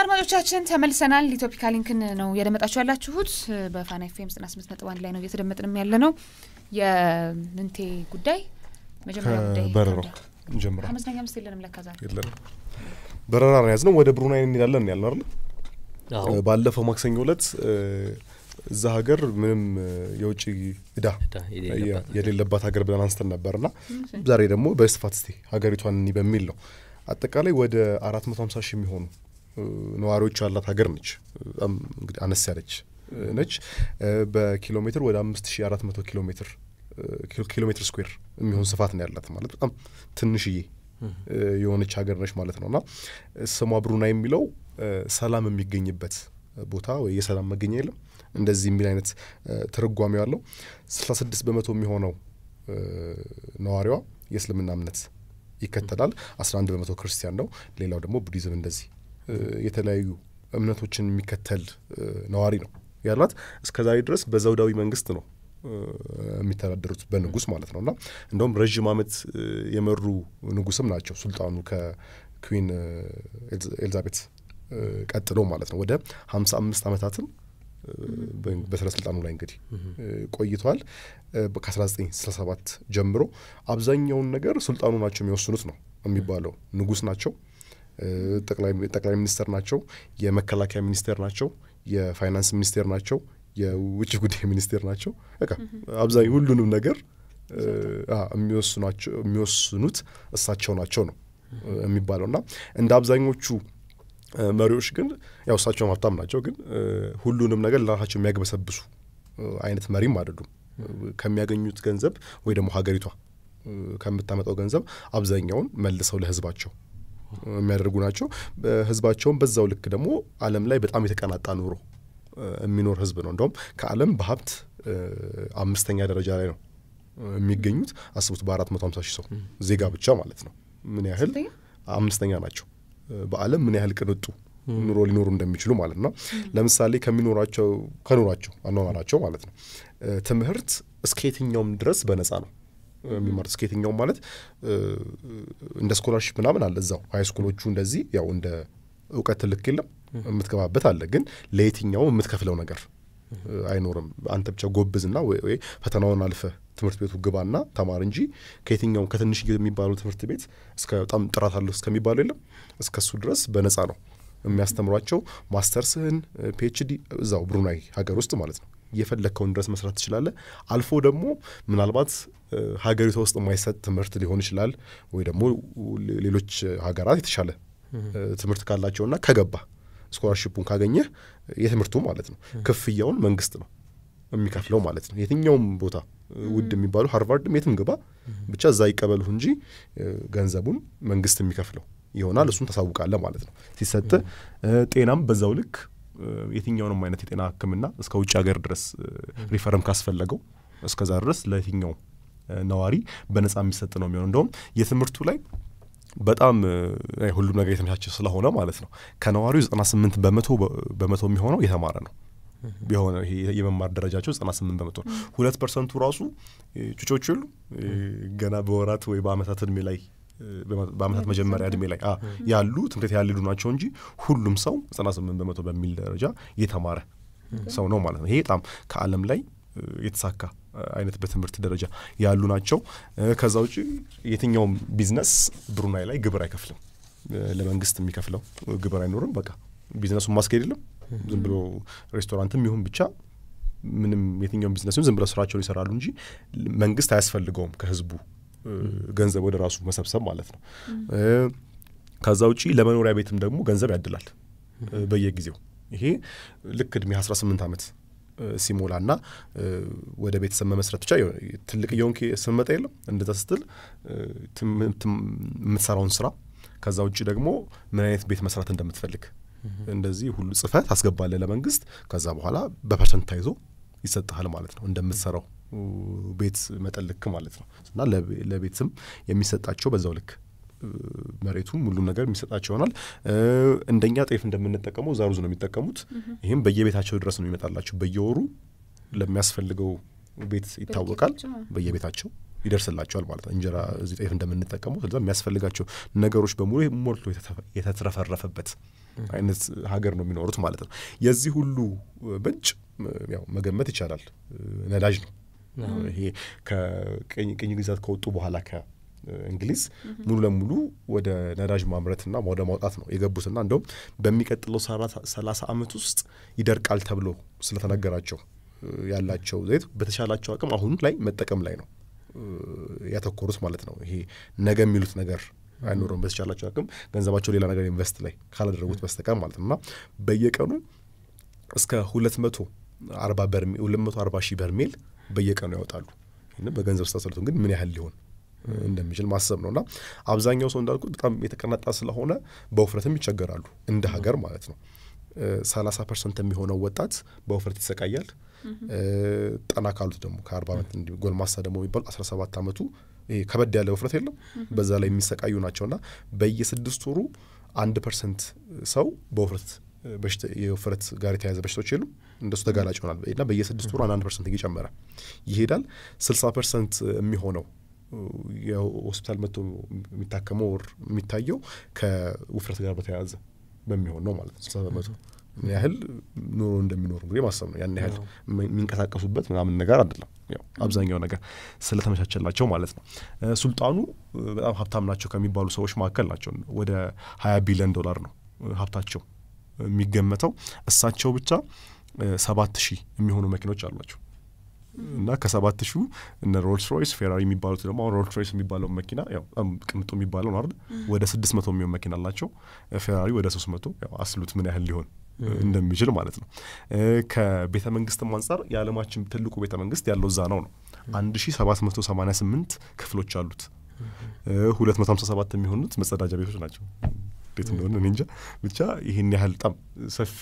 አድማጮቻችን ተመልሰናል። ኢትዮፒካ ሊንክን ነው እያደመጣችሁ ያላችሁት። በፋና ኤፍ ኤም ዘጠና ስምንት ነጥብ አንድ ላይ ነው እየተደመጥንም ያለ ነው። የምንቴ ጉዳይ መጀመሪያ ጉዳይ በረሮክ ምስት የለንም ለካዛ የለንም በረራ ነው ያዝ ነው ወደ ብሩናይ እንሄዳለን ያልነው አይደል ባለፈው ማክሰኞ እለት እዛ ሀገር ምንም የውጭ እዳ የሌለባት ሀገር ብለን አንስተን ነበር ና ዛሬ ደግሞ በስፋት ስቴ ሀገሪቷን እኒ በሚል ነው አጠቃላይ ወደ አራት መቶ ሀምሳ ሺህ የሚሆኑ ነዋሪዎች ያላት ሀገር ነች። በጣም እንግዲህ አነስ ያለች ነች። በኪሎ ሜትር ወደ አምስት ሺ አራት መቶ ኪሎ ሜትር ኪሎ ሜትር ስኩዌር የሚሆን ስፋት ነው ያላት ማለት በጣም ትንሽዬ የሆነች ሀገር ነች ማለት ነው እና ስሟ ብሩና የሚለው ሰላም የሚገኝበት ቦታ ወይ የሰላም መገኛ የለም እንደዚህ የሚል አይነት ትርጓሜ ያለው ስልሳ ስድስት በመቶ የሚሆነው ነዋሪዋ የእስልምና እምነት ይከተላል። አስራ አንድ በመቶ ክርስቲያን ነው። ሌላው ደግሞ ቡዲዝም እንደዚህ የተለያዩ እምነቶችን የሚከተል ነዋሪ ነው ያሏት። እስከዛሬ ድረስ በዘውዳዊ መንግስት ነው የሚተዳደሩት በንጉስ ማለት ነው። እና እንደውም ረዥም ዓመት የመሩ ንጉስም ናቸው ሱልጣኑ ከኩዊን ኤልዛቤት ቀጥሎ ማለት ነው ወደ 55 ዓመታትን በስለስልጣኑ ላይ እንግዲህ ቆይተዋል። ከ1967 ጀምሮ አብዛኛውን ነገር ስልጣኑ ናቸው የሚወስኑት ነው የሚባለው። ንጉስ ናቸው፣ ጠቅላይ ሚኒስትር ናቸው፣ የመከላከያ ሚኒስቴር ናቸው፣ የፋይናንስ ሚኒስቴር ናቸው፣ የውጭ ጉዳይ ሚኒስቴር ናቸው። በቃ አብዛኝ ሁሉንም ነገር የሚወስኑት እሳቸው ናቸው ነው የሚባለው እና እንደ አብዛኞቹ መሪዎች ግን ያው እሳቸውም ሀብታም ናቸው፣ ግን ሁሉንም ነገር ለራሳቸው የሚያግበሰብሱ አይነት መሪም አይደሉም። ከሚያገኙት ገንዘብ ወይ ደግሞ ሀገሪቷ ከምታመጣው ገንዘብ አብዛኛውን መልሰው ለህዝባቸው የሚያደርጉ ናቸው። ህዝባቸውን በዛው ልክ ደግሞ አለም ላይ በጣም የተቀናጣ ኑሮ የሚኖር ህዝብ ነው። እንደውም ከአለም በሀብት አምስተኛ ደረጃ ላይ ነው የሚገኙት። አስቡት በአራት መቶ ሀምሳ ሺህ ሰው ዜጋ ብቻ ማለት ነው ምን ያህል አምስተኛ ናቸው። በአለም ምን ያህል ቅንጡ ኑሮ ሊኖሩ እንደሚችሉ ማለት ነው። ለምሳሌ ከሚኖራቸው ከኑሯቸው አኗኗራቸው ማለት ነው ትምህርት እስከ የትኛውም ድረስ በነጻ ነው የሚማሩት። እስከ የትኛውም ማለት እንደ ስኮላርሽፕ ምናምን አለ እዛው ሀይ ስኩሎቹ እንደዚህ ያው እንደ እውቀት ትልክ የለም የምትገባበት አለ፣ ግን ለየትኛውም የምትከፍለው ነገር አይኖርም። አንተ ብቻ ጎብዝና ወይ ፈተናውን አልፈ ትምህርት ቤቱ ግባና ተማር እንጂ ከየትኛውም ከትንሽ የሚባለው ትምህርት ቤት እስከ በጣም ጥራት አለሁ እስከሚባለው የለም እስከሱ ድረስ በነፃ ነው የሚያስተምሯቸው። ማስተርስህን ፒችዲ እዛው ብሩናይ ሀገር ውስጥ ማለት ነው የፈለግከውን ድረስ መስራት ትችላለ አልፎ ደግሞ ምናልባት ሀገሪቷ ውስጥ የማይሰጥ ትምህርት ሊሆን ይችላል ወይ ደግሞ ሌሎች ሀገራት የተሻለ ትምህርት ካላቸውና ከገባ ስኮላርሽፑን ካገኘህ የትምህርቱ ማለት ነው ክፍያውን መንግስት ነው የሚከፍለው ማለት ነው። የትኛውም ቦታ ውድ የሚባሉ ሃርቫርድም የትም ግባ ብቻ እዛ ይቀበልሁ እንጂ ገንዘቡን መንግስት የሚከፍለው ይሆናል። እሱን ታሳውቃለ ማለት ነው ሲሰጥ። ጤናም በዛው ልክ የትኛውንም አይነት የጤና ህክምና እስከ ውጭ ሀገር ድረስ ሪፈርም ካስፈለገው እስከዛ ድረስ ለየትኛው ነዋሪ በነጻ የሚሰጥ ነው የሚሆነው እንደውም የትምህርቱ ላይ በጣም ሁሉም ነገር የተመቻቸ ስለሆነ ማለት ነው ከነዋሪው ስምንት በመቶ በመቶ የሚሆነው የተማረ ነው የሆነ የመማር ደረጃቸው ዘጠና ስምንት በመቶ ነው። ሁለት ፐርሰንቱ ራሱ ጩጮች ሁሉ ገና በወራት ወይ በአመታት እድሜ ላይ በአመታት መጀመሪያ እድሜ ላይ ያሉ ትምህርት ያልሄዱ ናቸው እንጂ ሁሉም ሰው ዘጠና ስምንት በመቶ በሚል ደረጃ የተማረ ሰው ነው ማለት ነው። ይሄ በጣም ከአለም ላይ የተሳካ አይነት በትምህርት ደረጃ ያሉ ናቸው። ከዛ ውጭ የትኛውም ቢዝነስ ብሩናይ ላይ ግብር አይከፍልም። ለመንግስት የሚከፍለው ግብር አይኖርም። በቃ ቢዝነሱን ማስኬድ የለም። ዝም ብሎ ሬስቶራንትም ይሁን ብቻ ምንም የትኛውም ቢዝነስ ዝም ብለው ስራቸውን ይሰራሉ እንጂ መንግስት አያስፈልገውም ከህዝቡ ገንዘብ ወደ ራሱ መሰብሰብ ማለት ነው። ከዛ ውጪ ለመኖሪያ ቤትም ደግሞ ገንዘብ ያድላል በየጊዜው ይሄ ልክ እድሜ 18 ዓመት ሲሞላ ና ወደ ቤተሰብ መመስረት ብቻ ትልቅ እየሆንክ ስመጣ የለም እንደዛ ስትል የምትሰራውን ስራ ከዛ ውጭ ደግሞ ምን አይነት ቤት መስራት እንደምትፈልግ እንደዚህ ሁሉ ጽፈት አስገባለ ለመንግስት ከዛ በኋላ በፐርሰንት ታይዞ ይሰጥሃል ማለት ነው እንደምትሰራው ቤት መጠልክ ማለት ነው እና ለቤትም የሚሰጣቸው በዛው ልክ መሬቱም ሁሉም ነገር የሚሰጣቸው ይሆናል። እንደኛ ጤፍ እንደምንጠቀመው ዛሩዝ ነው የሚጠቀሙት። ይህም በየቤታቸው ድረስ ነው ይመጣላቸው በየወሩ ለሚያስፈልገው ቤት ይታወቃል። በየቤታቸው ይደርስላቸዋል ማለት ነው። እንጀራ እዚህ ጤፍ እንደምንጠቀመው ስለዚ፣ የሚያስፈልጋቸው ነገሮች በሙሉ ሞልቶ የተትረፈረፈበት አይነት ሀገር ነው የሚኖሩት ማለት ነው። የዚህ ሁሉ ምንጭ ያው መገመት ይቻላል፣ ነዳጅ ነው። ይሄ ከቅኝ ግዛት ከወጡ በኋላ እንግሊዝ ሙሉ ለሙሉ ወደ ነዳጅ ማምረትና ወደ ማውጣት ነው የገቡትና እንደውም በሚቀጥለው ሰላሳ ዓመት ውስጥ ይደርቃል ተብሎ ስለተነገራቸው ያላቸው ዘይት በተሻላቸው አቅም አሁን ላይ መጠቀም ላይ ነው ያተኮሩት ማለት ነው። ይሄ ነገ የሚሉት ነገር አይኖረም። በተቻላቸው አቅም ገንዘባቸው ሌላ ነገር ኢንቨስት ላይ ካላደረጉት በስተቀር ማለት ነው እና በየቀኑ እስከ ሁለት መቶ አርባ በርሜል ሁለት መቶ አርባ ሺህ በርሜል በየቀኑ ያወጣሉ። በገንዘብ ስታሰሉትም ግን ምን ያህል ሊሆን እንደሚችል ማሰብ ነው እና አብዛኛው ሰው እንዳልኩት በጣም የተቀናጣ ስለሆነ በውፍረትም ይቸገራሉ እንደ ሀገር ማለት ነው። ሰላሳ ፐርሰንት የሚሆነው ወጣት በውፍረት ይሰቃያል። ጠና ካሉት ደግሞ ከአርባ ዓመት እንዲ ጎልማሳ ደግሞ የሚባሉ አስራ ሰባት ዓመቱ ከበድ ያለ ውፍረት የለም በዛ ላይ የሚሰቃዩ ና በየስድስት ወሩ አንድ ፐርሰንት ሰው በውፍረት የውፍረት ጋር የተያዘ በሽታዎች የሉም እንደሱ ተጋላጭ ይሆናል እና በየስድስት ወሩ አንድ ፐርሰንት እየጨመረ ይሄዳል። ስልሳ ፐርሰንት የሚሆነው የሆስፒታል መቶ የሚታከመው ወር የሚታየው ከውፍረት ጋር በተያያዘ በሚሆን ነው ማለት ነው። በመቶ ምን ያህል ኑሮ እንደሚኖሩ እንግዲህ ማሰብ ነው። ያን ያህል የሚንቀሳቀሱበት ምናምን ነገር አይደለም። ያው አብዛኛው ነገር ስለተመቻቸላቸው ማለት ነው። ሱልጣኑ በጣም ሀብታም ናቸው ከሚባሉ ሰዎች መካከል ናቸው። ወደ ሀያ ቢሊዮን ዶላር ነው ሀብታቸው የሚገመተው። እሳቸው ብቻ ሰባት ሺህ የሚሆኑ መኪኖች አሏቸው። እና ከሰባት ሺ እነ ሮልስ ሮይስ ፌራሪ የሚባሉት ደግሞ አሁን ሮልስ ሮይስ የሚባለው መኪና ያው ቅንጡ የሚባለው ነው አይደል ወደ ስድስት መቶ የሚሆን መኪና አላቸው ፌራሪ ወደ ሶስት መቶ ያው አስሉት ምን ያህል ሊሆን እንደሚችል ማለት ነው ከቤተ መንግስትም አንጻር የዓለማችን ትልቁ ቤተ መንግስት ያለው እዛ ነው ነው አንድ ሺ ሰባት መቶ ሰማኒያ ስምንት ክፍሎች አሉት ሁለት መቶ ሀምሳ ሰባት የሚሆኑት መጸዳጃ ቤቶች ናቸው ቤት እንደሆነ እኔ እንጃ ብቻ ይህን ያህል በጣም ሰፊ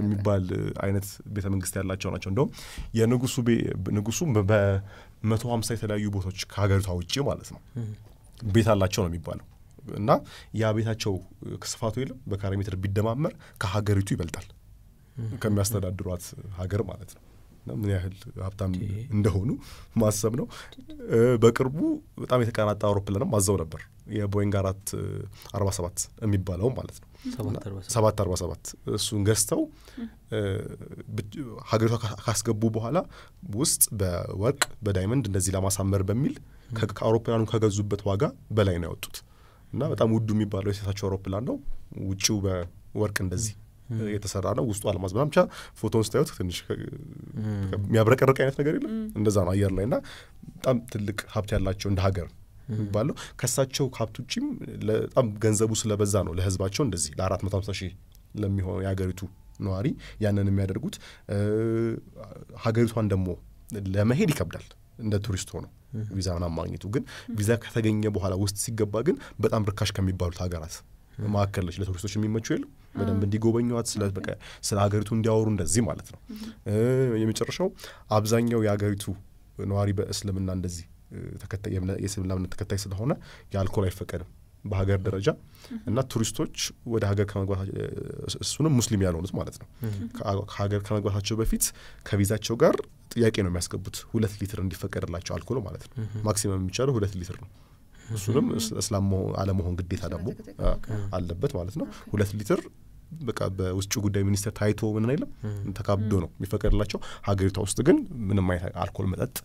የሚባል አይነት ቤተ መንግስት ያላቸው ናቸው። እንደውም የንጉሱ ንጉሱ በመቶ ሀምሳ የተለያዩ ቦታዎች ከሀገሪቷ ውጭ ማለት ነው ቤት አላቸው ነው የሚባለው እና ያ ቤታቸው ስፋቱ የለም በካሬ ሜትር ቢደማመር ከሀገሪቱ ይበልጣል ከሚያስተዳድሯት ሀገር ማለት ነው። ምን ያህል ሀብታም እንደሆኑ ማሰብ ነው። በቅርቡ በጣም የተቀናጣ አውሮፕላንም አዘው ነበር። የቦይንግ አራት አርባ ሰባት የሚባለው ማለት ነው ሰባት አርባ ሰባት እሱን ገዝተው ሀገሪቷ ካስገቡ በኋላ ውስጥ በወርቅ በዳይመንድ እንደዚህ ለማሳመር በሚል ከአውሮፕላኑ ከገዙበት ዋጋ በላይ ነው ያወጡት እና በጣም ውዱ የሚባለው የሴታቸው አውሮፕላን ነው። ውጭው በወርቅ እንደዚህ የተሰራ ነው። ውስጡ አልማዝ ምናምን ብቻ ፎቶን ስታዩት ትንሽ የሚያብረቀርቅ አይነት ነገር የለም እንደዛ ነው አየር ላይ እና በጣም ትልቅ ሀብት ያላቸው እንደ ሀገር የሚባለው ከሳቸው ሀብት ውጭም በጣም ገንዘቡ ስለበዛ ነው ለህዝባቸው እንደዚህ ለአራት መቶ ሀምሳ ሺህ ለሚሆነው የሀገሪቱ ነዋሪ ያንን የሚያደርጉት ሀገሪቷን ደግሞ ለመሄድ ይከብዳል እንደ ቱሪስት ሆኖ ቪዛ ምናምን ማግኘቱ ግን ቪዛ ከተገኘ በኋላ ውስጥ ሲገባ ግን በጣም ርካሽ ከሚባሉት ሀገራት መካከል ነች። ለቱሪስቶች የሚመቹ የሉ በደንብ እንዲጎበኟት ስለ ሀገሪቱ እንዲያወሩ እንደዚህ ማለት ነው። የመጨረሻው አብዛኛው የሀገሪቱ ነዋሪ በእስልምና እንደዚህ የእስልምና እምነት ተከታይ ስለሆነ የአልኮል አይፈቀድም በሀገር ደረጃ እና ቱሪስቶች ወደ ሀገር ከመግባታቸው እሱንም ሙስሊም ያልሆኑት ማለት ነው ከሀገር ከመግባታቸው በፊት ከቪዛቸው ጋር ጥያቄ ነው የሚያስገቡት። ሁለት ሊትር እንዲፈቀድላቸው አልኮል ማለት ነው። ማክሲመም የሚቻለው ሁለት ሊትር ነው። እሱንም እስላም አለመሆን ግዴታ ደግሞ አለበት ማለት ነው። ሁለት ሊትር በቃ በውጭ ጉዳይ ሚኒስቴር ታይቶ ምን አይለም ተካብዶ ነው የሚፈቀድላቸው። ሀገሪቷ ውስጥ ግን ምንም አይነት አልኮል መጠጥ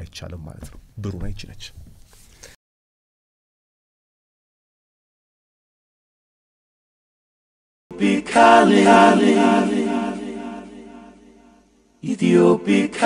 አይቻልም ማለት ነው። ብሩና ይችነች Ethiopic